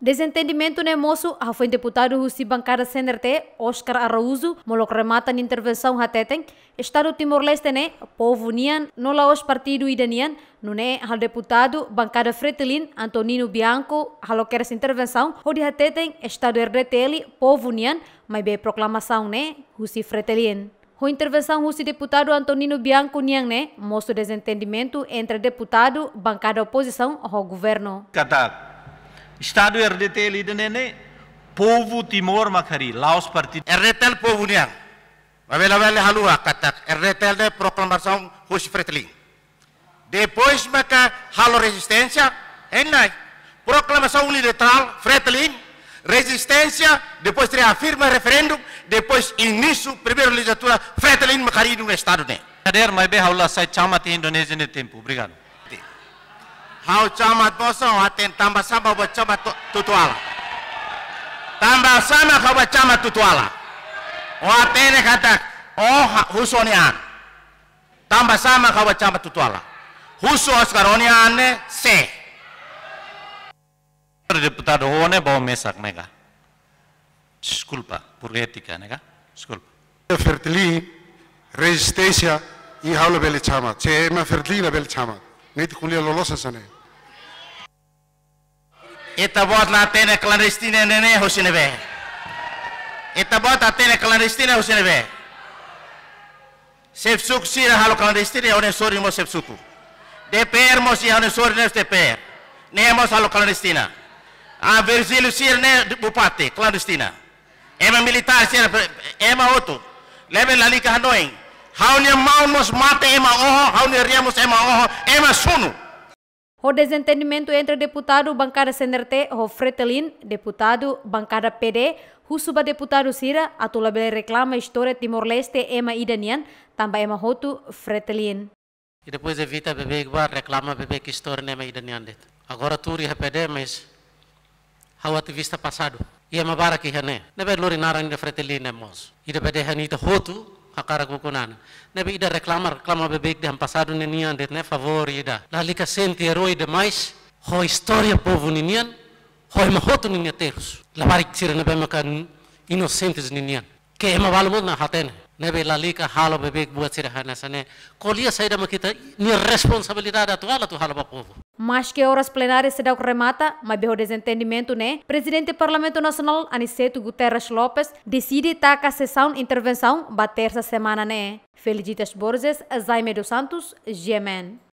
Desentendimento no moço, a foi deputado russi Bancada CNRT, Oscar Araújo, moloc remata na intervenção hateten, Estado Timor-Leste né, povo nian, no laos partido idanian, no né, al deputado Bancada Fretilin, Antonino Bianco, essa intervenção, onde hateten, Estado RDTL, povo nian, mas bem proclamação né, Russi Fretilin. O intervenção russi deputado Antonino Bianco né mostra desentendimento entre deputado, bancada oposição ao governo. Catar. Estado RDT ali nene povo Timor macari, Laos partido. RDT povo niang. Mabela-bela halua katak. RDT de proclamação Hus Fretling. Depois maka halo resistência, enai. Proclamação unilateral, Fretling, resistência, depois reafirma referendo, depois início, primeira legislatura, Fretling macari no Estado, né? bem, sai, tempo. Obrigado. Hau cama bosong hatin tambah sama buat cama tutuala. Tambah sama kau buat cama tutuala. Watin kata, oh husonian. Tambah sama kau buat cama tutuala. Husu oskaronian se. Deputado hone bawa mesak nega. Skulpa, por ética nega. Disculpa. Fertili, resistencia ihalo beli cama. Cema me fertili beli cama. Nanti kuliah lolos sanega. Ita bot la tene clandestine nene husinebe. Ita bot la tene clandestine husinebe. Sef suk si ra halu clandestine one sori mo sef suku. DPR mo si one sori ne DPR. Ne mo halu clandestina. A Virgil si ne bupati clandestina. Ema militar si ema otu. Leve la lika hanoing. Haunia maunos mate ema oho, haunia riamos ema oho, ema sunu. Ema sunu. O desentendimento entre deputado bancada CNRT, o Fretelin, deputado bancada PD, o subdeputado Sira, atula bele reclama história Timor-Leste Ema Idanian, também Ema Hotu, Fretelin. E depois evita bebê igual, reclama bebê que história Ema Idanian. Agora tudo é PD, mas ao é ativista passado. E é uma barra que é né. Não é, é lorinara ainda Fretelin, é moço. E depois é hoto hakara kukunana nabi ida reclamar reclama bebek de passado nenian det né favor ida la lika sente herói demais ho história povo nenian ho ma hoto nenian terus la que sira nabe makan inocentes nenian que é uma na hatena nebe lalika halo bebek buat sirahana sana. Kolia saida makita ni responsabilidade atual tu halo povo. Mas que horas plenárias se dá remata, mas berro desentendimento, né? Presidente do Parlamento Nacional, Aniceto Guterres Lopes, decide tacar sessão intervenção bater essa semana, né? Felicitas Borges, Jaime dos Santos, GMN.